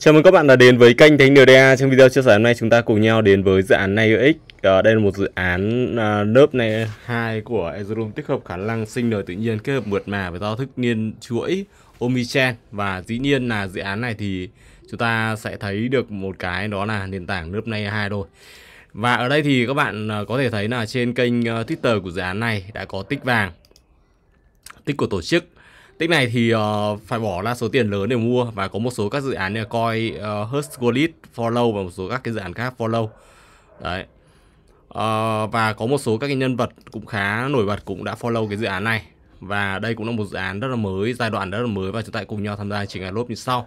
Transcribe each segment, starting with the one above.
Chào mừng các bạn đã đến với kênh Thánh NDA. Trong video chia sẻ hôm nay chúng ta cùng nhau đến với dự án NayUX. À, ờ, đây là một dự án à, lớp này 2 của Ethereum tích hợp khả năng sinh đời tự nhiên kết hợp mượt mà với giao thức niên chuỗi Omichain và dĩ nhiên là dự án này thì chúng ta sẽ thấy được một cái đó là nền tảng lớp này 2 thôi. Và ở đây thì các bạn à, có thể thấy là trên kênh ờ, Twitter của dự án này đã có tích vàng, tích của tổ chức Tích này thì uh, phải bỏ ra số tiền lớn để mua và có một số các dự án như là Coin, uh, ờ, Hearst Golit, Follow và một số các cái dự án khác Follow. Đấy. Uh, và có một số các cái nhân vật cũng khá nổi bật cũng đã follow cái dự án này. Và đây cũng là một dự án rất là mới, giai đoạn rất là mới và chúng ta cùng nhau tham gia trình lốt như sau.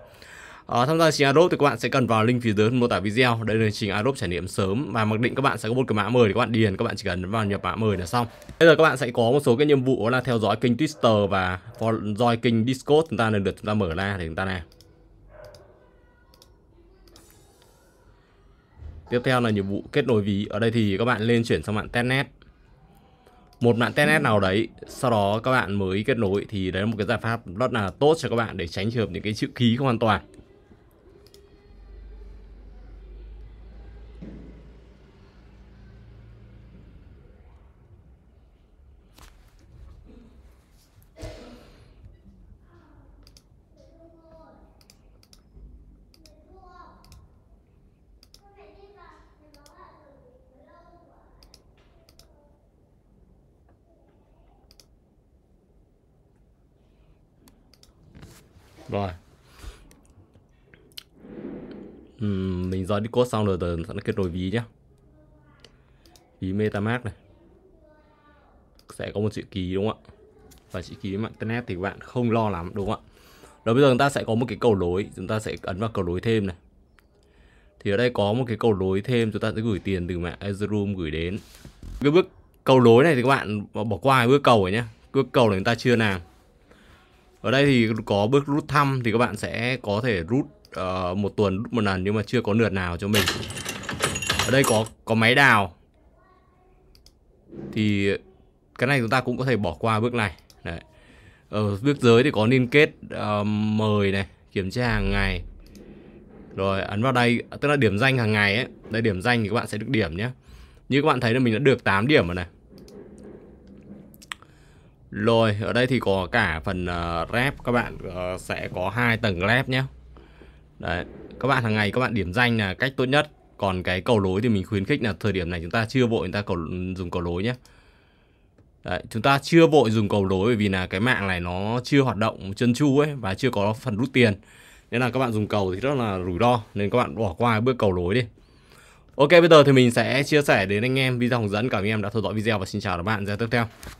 À, tham gia hành trình Adobe thì các bạn sẽ cần vào link phía dưới mô tả video. Đây là trình Adobe trải nghiệm sớm và mặc định các bạn sẽ có một cái mã mời để các bạn điền, các bạn chỉ cần vào nhập mã mời là xong. Bây giờ các bạn sẽ có một số cái nhiệm vụ đó là theo dõi kênh Twitter và join kênh Discord chúng ta lần lượt chúng ta mở ra để chúng ta làm. Tiếp theo là nhiệm vụ kết nối ví. Ở đây thì các bạn lên chuyển sang mạng testnet. Một mạng testnet nào đấy, sau đó các bạn mới kết nối thì đấy là một cái giải pháp rất là tốt cho các bạn để tránh trường hợp những cái chữ ký không an toàn. rồi uhm, mình giờ đi cốt xong rồi từ sẵn kết nối ví nhé ví metamask này sẽ có một chữ ký đúng không ạ và chữ ký mạng internet thì bạn không lo lắm đúng không ạ rồi bây giờ chúng ta sẽ có một cái cầu nối chúng ta sẽ ấn vào cầu nối thêm này thì ở đây có một cái cầu nối thêm chúng ta sẽ gửi tiền từ mạng Ethereum gửi đến cái bước cầu nối này thì các bạn bỏ qua cái bước cầu này nhé bước cầu này chúng ta chưa làm ở đây thì có bước rút thăm thì các bạn sẽ có thể rút uh, một tuần rút một lần nhưng mà chưa có lượt nào cho mình ở đây có có máy đào thì cái này chúng ta cũng có thể bỏ qua bước này đấy ở ờ, bước giới thì có liên kết uh, mời này kiểm tra hàng ngày rồi ấn vào đây tức là điểm danh hàng ngày ấy đây điểm danh thì các bạn sẽ được điểm nhé như các bạn thấy là mình đã được 8 điểm rồi này rồi, ở đây thì có cả phần uh, rep các bạn uh, sẽ có hai tầng rep nhé. Đấy, các bạn hàng ngày các bạn điểm danh là cách tốt nhất. Còn cái cầu lối thì mình khuyến khích là thời điểm này chúng ta chưa vội chúng ta cầu dùng cầu lối nhé. Đấy, chúng ta chưa vội dùng cầu lối bởi vì là cái mạng này nó chưa hoạt động chân chu ấy và chưa có phần rút tiền. Nên là các bạn dùng cầu thì rất là rủi ro nên các bạn bỏ qua bước cầu lối đi. Ok bây giờ thì mình sẽ chia sẻ đến anh em video hướng dẫn cảm ơn em đã theo dõi video và xin chào các bạn ra tiếp theo.